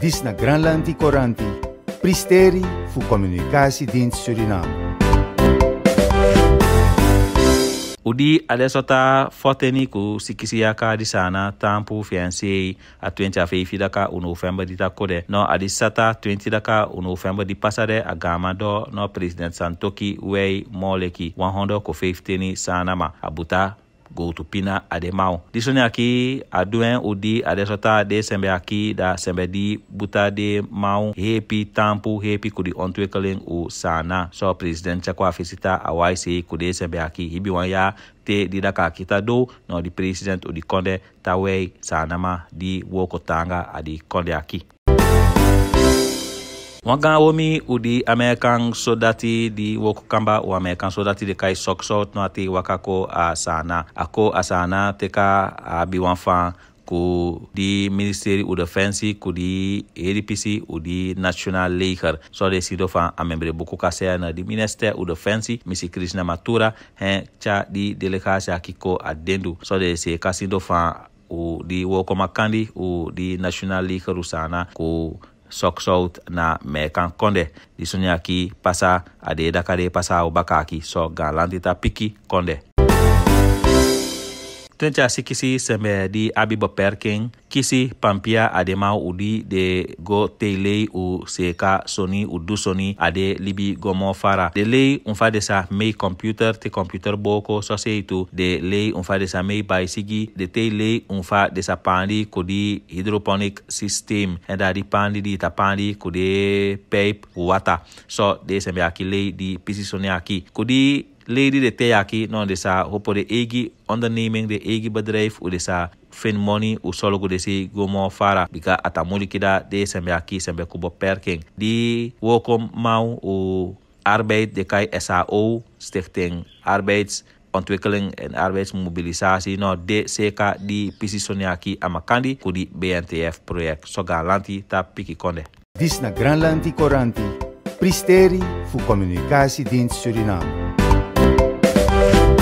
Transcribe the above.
dis na Granlandi Coranti, pristeri fu comunicarsi din Suriname. Udi adesso ta foteni ku sikisia ka di sana tampu fiancé a 20 afei daka u november di takode no adisata 20 daka u november di pasare a gama no president santoki wei moleki 100 ko 15 sana ma abuta Go gotupina ademao disoni aki adoen odi adesota de sembe aki da sembe di buta de mau hepi tampu hepi kudi ontwikkeling u sana so president chakwa fisita awai se kude sembe aki hibi wan te di daka kita do no di president odi konde tawei ma di woko tanga adi konde aki Wangan womi udi American sodati di woku kamba o American sodati de kai sokso ati wakako asana. Ako asana teka abi wanfa ku di ministeri u defensi ku di edpc u di national leaker so de sido fa amembre buku kasea di minister u defensi misi Krishna Matura hen cha di delegasi akiko adendu so de se kasido fa u di makandi u di national leaker usana ku soksout na mekan konde di sonya ki pasa ade dakade pasa ubaka ki so galantita piki konde Tunca si kisi sembe di abi beperking kisi pampia adema udi de go tele u seka soni u du soni ade libi gomo fara. De lei unfa desa mei computer te computer boko so itu de lei unfa desa mei baisigi de te lei unfa desa pandi kodi hydroponic system e da di pandi di tapandi kodi pipe wata. So de sembe aki lei di pisi soni aki. Kodi leden de teyaki non de sa hopo de egi naming de egi bedrijf u de sa fin money u solo de si gomo fara bika ata molikida de sembe aki sembe kubo perking di wokom mau u arbeid de kai SAO stichting arbeids ontwikkeling en arbeidsmobilisatie no seka di pisi pisisoniaki amakandi kudi BNTF project so galanti ta piki konde. Dis na Granlanti koranti, Pristeri fu komunikasi Communicatiedienst Suriname. you.